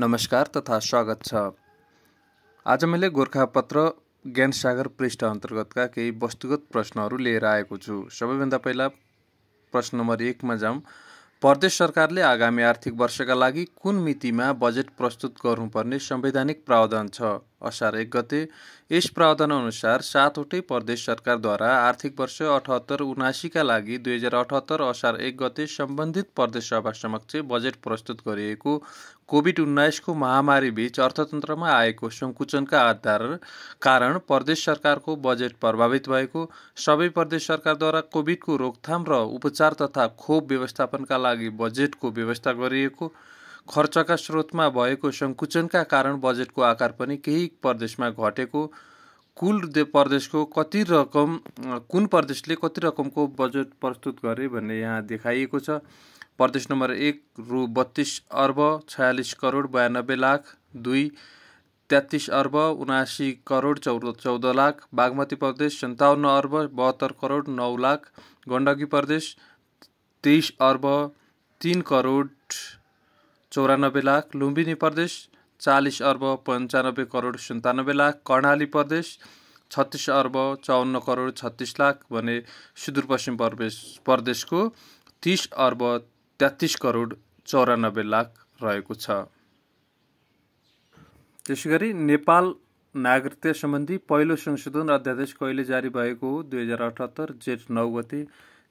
नमस्कार तथा स्वागत छ आज मैले गोर्खापत्र ज्ञानसागर पृष्ठ अन्तर्गतका केही वस्तुगत प्रश्नहरू लिएर आएको छु सबैभन्दा पहिला प्रश्न नम्बर एकमा जाउँ प्रदेश सरकारले आगामी आर्थिक वर्षका लागि कुन मितिमा बजेट प्रस्तुत गर्नुपर्ने संवैधानिक प्रावधान छ असार एक गते यस प्रावधान अनुसार सातवटै प्रदेश सरकारद्वारा आर्थिक वर्ष अठहत्तर उनासीका लागि दुई हजार अठहत्तर असार एक गते सम्बन्धित प्रदेश सभा समक्ष बजेट प्रस्तुत गरिएको कोभिड उन्नाइसको महामारीबीच अर्थतन्त्रमा आएको सङ्कुचनका आधार कारण प्रदेश सरकारको बजेट प्रभावित भएको सबै प्रदेश सरकारद्वारा कोभिडको रोकथाम र उपचार तथा खोप व्यवस्थापनका लागि बजेटको व्यवस्था गरिएको खर्चका स्रोतमा भएको सङ्कुचनका कारण बजेटको आकार पनि केही प्रदेशमा घटेको कुल प्रदेशको कति रकम कुन प्रदेशले कति रकमको बजेट प्रस्तुत गरे भन्ने यहाँ देखाइएको छ प्रदेश नम्बर एक रु बत्तिस अर्ब छयालिस करोड बयानब्बे लाख दुई तेत्तिस अर्ब उनासी करोड चौ चौध लाख बागमती प्रदेश सन्ताउन्न अर्ब बहत्तर करोड नौ लाख गण्डकी प्रदेश तेइस अर्ब तिन करोड चौरानब्बे लाख लुम्बिनी प्रदेश चालिस अर्ब पन्चानब्बे करोड सन्तानब्बे लाख कर्णाली प्रदेश छत्तिस अर्ब चौन्न करोड छत्तिस लाख भने सुदूरपश्चिम प्रदेश प्रदेशको तिस अर्ब तेत्तिस करोड चौरानब्बे लाख रहेको छ त्यसै गरी नेपाल नागरिकता सम्बन्धी पहिलो संशोधन अध्यादेश कहिले जारी भएको हो दुई हजार अठहत्तर जेठ नौ गते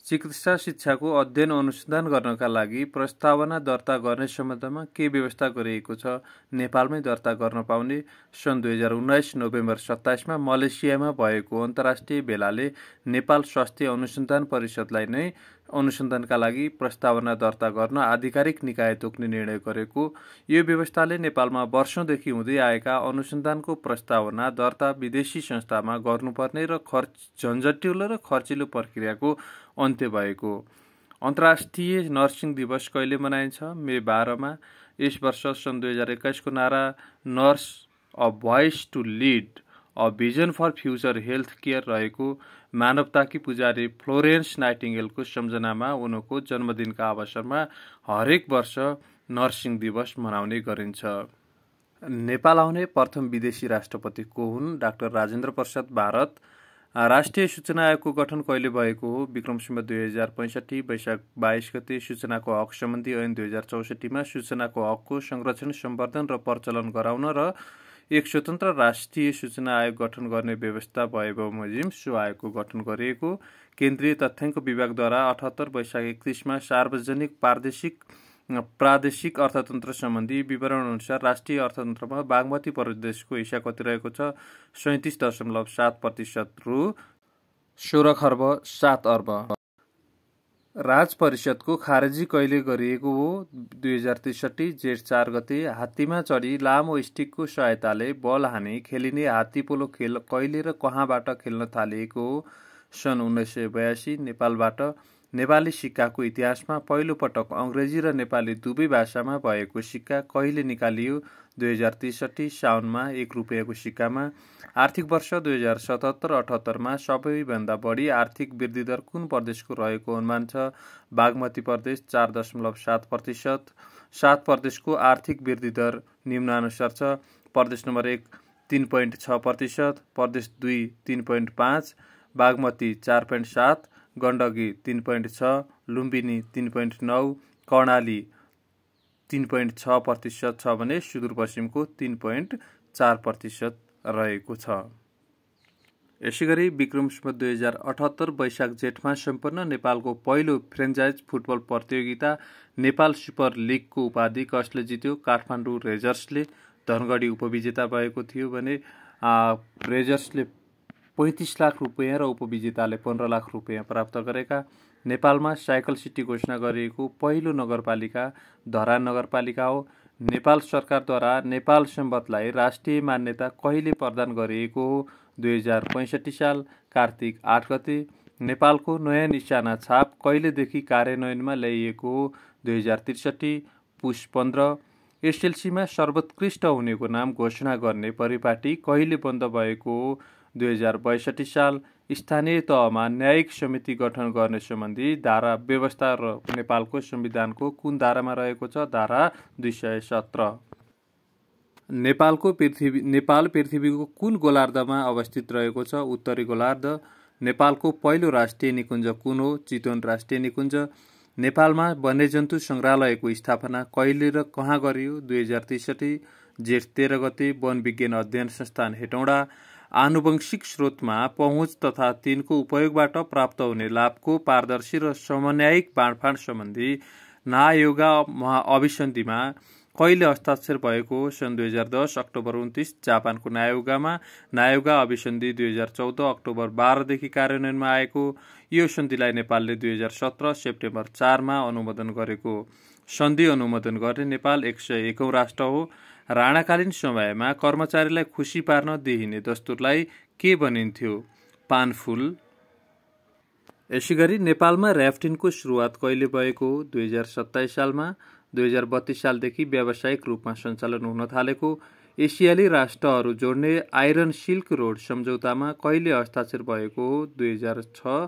चिकित्सा शिक्षाको अध्ययन अनुसन्धान गर्नका लागि प्रस्तावना दर्ता गर्ने सम्बन्धमा के व्यवस्था गरिएको छ नेपालमै दर्ता गर्न पाउने सन् दुई हजार उन्नाइस नोभेम्बर सत्ताइसमा मलेसियामा भएको अन्तर्राष्ट्रिय भेलाले नेपाल स्वास्थ्य अनुसन्धान परिषदलाई नै अनुसन्धानका लागि प्रस्तावना दर्ता गर्न आधिकारिक निकाय तोक्ने निर्णय गरेको यो व्यवस्थाले नेपालमा वर्षौँदेखि हुँदै आएका अनुसन्धानको प्रस्तावना दर्ता विदेशी संस्थामा गर्नुपर्ने र खर्च झन्झटिलो र खर्चिलो प्रक्रियाको अन्त्य भएको अन्तर्राष्ट्रिय नर्सिङ दिवस कहिले मनाइन्छ मे बाह्रमा यस वर्ष सन् दुई हजार एक्काइसको नारा nurse a voice to lead a vision for future health care रहेको मानवताकी पुजारी फ्लोरेन्स नाइटिङ्गेलको सम्झनामा उनको जन्मदिनका अवसरमा हरेक वर्ष नर्सिङ दिवस मनाउने गरिन्छ नेपाल आउने प्रथम विदेशी राष्ट्रपति को हुन् डाक्टर राजेन्द्र प्रसाद भारत राष्ट्रिय सूचना आयोगको गठन कहिले भएको हो विक्रमसिंह दुई हजार पैँसठी वैशाख बाइस गते सूचनाको हक सम्बन्धी ऐन दुई हजार चौसठीमा सूचनाको हकको संरक्षण सम्वर्धन र प्रचलन गराउन र एक स्वतन्त्र राष्ट्रिय सूचना आयोग गठन गर्ने व्यवस्था भएको बमोजिम सो आयोगको गठन गरिएको केन्द्रीय तथ्याङ्क विभागद्वारा अठहत्तर वैशाख एकतिसमा सार्वजनिक प्रादेशिक प्रादेशिक अर्थतन्त्र सम्बन्धी विवरणअनुसार राष्ट्रिय अर्थतन्त्रमा बागमती प्रदेशको हिस्सा कति रहेको छ सैँतिस दशमलव सात प्रतिशत रु सोह्र खर्ब सात अर्ब राज परिषदको खारेजी कहिले गरिएको हो दुई हजार त्रिसठी जेठ चार गते हात्तीमा चढी लामो स्टिकको सहायताले बल हाने खेलिने हात्ती पोलो खेल कहिले र कहाँबाट खेल्न थालिएको हो सन् उन्नाइस सय बयासी नेपालबाट नेपाली सिक्काको इतिहासमा पहिलोपटक अङ्ग्रेजी र नेपाली दुवै भाषामा भएको सिक्का कहिले निकालियो दुई हजार त्रिसठी साउनमा एक रुपियाँको सिक्कामा आर्थिक वर्ष दुई हजार सतहत्तर अठहत्तरमा सबैभन्दा बढी आर्थिक वृद्धि दर कुन प्रदेशको रहेको अनुमान छ बागमती प्रदेश चार दशमलव सात प्रतिशत सात प्रदेशको आर्थिक वृद्धि दर निम्नानुसार छ प्रदेश नम्बर एक तिन पोइन्ट छ प्रतिशत प्रदेश दुई तिन पोइन्ट पाँच बागमती चार पोइन्ट सात गण्डकी तिन पोइन्ट छ लुम्बिनी तिन पोइन्ट नौ कर्णाली तिन पोइन्ट छ प्रतिशत छ भने सुदूरपश्चिमको तिन पोइन्ट चार प्रतिशत रहेको छ यसै गरी विक्रमसम्म दुई हजार अठहत्तर वैशाख जेठमा सम्पन्न नेपालको पहिलो फ्रेन्चाइज फुटबल प्रतियोगिता नेपाल सुपर लिगको उपाधि कसले जित्यो काठमाडौँ रेजर्सले धनगढी उपविजेता भएको थियो भने रेजर्सले पैँतिस लाख रुपियाँ र उपविजेताले पन्ध्र लाख रुपियाँ प्राप्त गरेका नेपालमा साइकल सिटी घोषणा गरिएको पहिलो नगरपालिका धरान नगरपालिका हो नेपाल सरकारद्वारा नेपाल सम्बन्धलाई राष्ट्रिय मान्यता कहिले प्रदान गरिएको हो दुई हजार पैँसठी साल कार्तिक आठ गते नेपालको नयाँ निशाना छाप कहिलेदेखि कार्यान्वयनमा ल्याइएको हो दुई हजार त्रिसठी पुष पन्ध्र एसएलसीमा सर्वोत्कृष्ट हुनेको नाम घोषणा गर्ने परिपाटी कहिले बन्द भएको हो दुई साल स्थानीय तहमा न्यायिक समिति गठन गर्ने सम्बन्धी धारा व्यवस्था र नेपालको संविधानको कुन धारामा रहेको छ धारा दुई सय सत्र नेपालको पृथ्वी नेपाल पृथ्वीको कुन गोलार्धमा अवस्थित रहेको छ उत्तरी गोलार्ध नेपालको पहिलो राष्ट्रिय निकुञ्ज कुन हो चितवन राष्ट्रिय निकुञ्ज नेपालमा वन्यजन्तु सङ्ग्रहालयको स्थापना कहिले र कहाँ गरियो दुई हजार त्रिसठी जेठ तेह्र गते वन विज्ञान अध्ययन संस्थान हेटौँडा आनुवंशिक स्रोतमा पहुँच तथा तिनको उपयोगबाट प्राप्त हुने लाभको पारदर्शी र समन्यायिक बाँडफाँड सम्बन्धी नायोगा अभिसन्धिमा कहिले हस्ताक्षर भएको सन् दुई हजार दस अक्टोबर उन्तिस जापानको नायोगामा नायोगा अभिसन्धि दुई हजार चौध अक्टोबर बाह्रदेखि कार्यान्वयनमा आएको यो सन्धिलाई नेपालले दुई हजार सत्र सेप्टेम्बर चारमा अनुमोदन गरेको सन्धि अनुमोदन गर्ने नेपाल एक सय एकौँ राष्ट्र हो राणाकालीन समयमा कर्मचारीलाई खुसी पार्न दिइने दस्तुरलाई के भनिन्थ्यो पानफुल यसै गरी नेपालमा ऱ्याफ्टिनको सुरुवात कहिले भएको दुई हजार सत्ताइस सालमा दुई हजार बत्तिस सालदेखि व्यावसायिक रूपमा सञ्चालन हुन थालेको एसियाली राष्ट्रहरू जोड्ने आइरन सिल्क रोड सम्झौतामा कहिले हस्ताक्षर भएको हो दुई हजार छ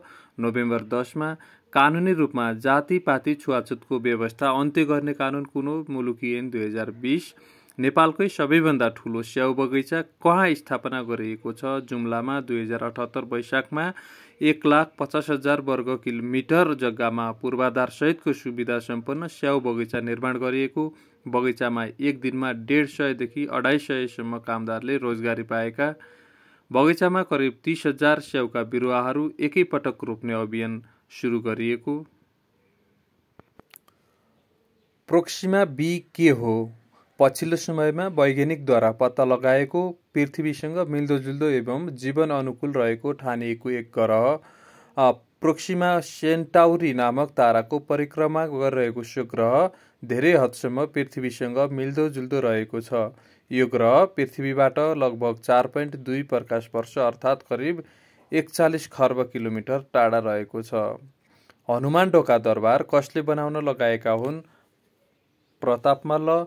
नोभेम्बर दसमा कानुनी रूपमा जातिपाती छुवाछुतको व्यवस्था अन्त्य गर्ने कानुन कुनो मुलुकी एन दुई हजार बिस नेपालकै सबैभन्दा ठुलो स्याउ बगैँचा कहाँ स्थापना गरिएको छ जुम्लामा दुई हजार अठहत्तर वैशाखमा एक लाख पचास हजार वर्ग किलोमिटर जग्गामा पूर्वाधारसहितको सुविधा सम्पन्न स्याउ बगैँचा निर्माण गरिएको बगैँचामा एक दिनमा डेढ सयदेखि अढाई सयसम्म कामदारले रोजगारी पाएका बगैँचामा करिब तिस हजार स्याउका बिरुवाहरू एकैपटक रोप्ने अभियान सुरु गरिएको प्रोक्सिमा बी के हो पछिल्लो समयमा वैज्ञानिकद्वारा पत्ता लगाएको पृथ्वीसँग मिल्दोजुल्दो एवं जीवन अनुकूल रहेको ठानिएको एक ग्रह प्रोक्सिमा सेन्टाउरी नामक ताराको परिक्रमा गरिरहेको सो ग्रह धेरै हदसम्म पृथ्वीसँग मिल्दोजुल्दो रहेको छ यो ग्रह पृथ्वीबाट लगभग चार पोइन्ट दुई प्रकाश वर्ष अर्थात् करिब एकचालिस खर्ब किलोमिटर टाढा रहेको छ हनुमान ढोका दरबार कसले बनाउन लगाएका हुन् प्रताप मल्ल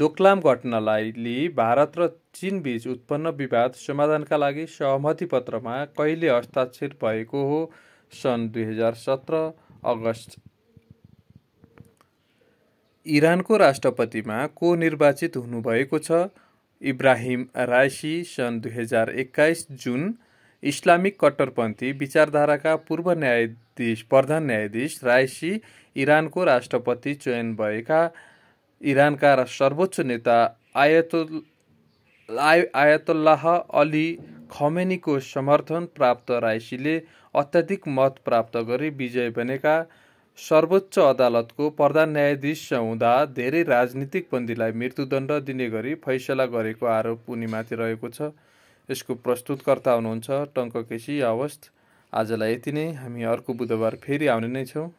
दोकलाम घटनालाई भारत र चिनबीच उत्पन्न विवाद समाधानका लागि सहमति पत्रमा कहिले हस्ताक्षर भएको हो सन् दुई हजार सत्र अगस्त इरानको राष्ट्रपतिमा को निर्वाचित हुनुभएको छ इब्राहिम रायसी सन् दुई हजार एक्काइस जुन इस्लामिक कट्टरपन्थी विचारधाराका पूर्व न्यायाधीश प्रधान न्यायाधीश रायसी इरानको राष्ट्रपति चयन भएका इरानका सर्वोच्च नेता आयतुल आय आयतुल्लाह अली खमेनीको समर्थन प्राप्त राइसीले अत्याधिक मत प्राप्त गरी विजय बनेका सर्वोच्च अदालतको प्रधान न्यायाधीश हुँदा धेरै राजनीतिक बन्दीलाई मृत्युदण्ड दिने गरी फैसला गरेको आरोप उनीमाथि रहेको छ यसको प्रस्तुतकर्ता हुनुहुन्छ टङ्क केसी अवस्थ आजलाई यति नै हामी अर्को बुधबार फेरि आउने नै छौँ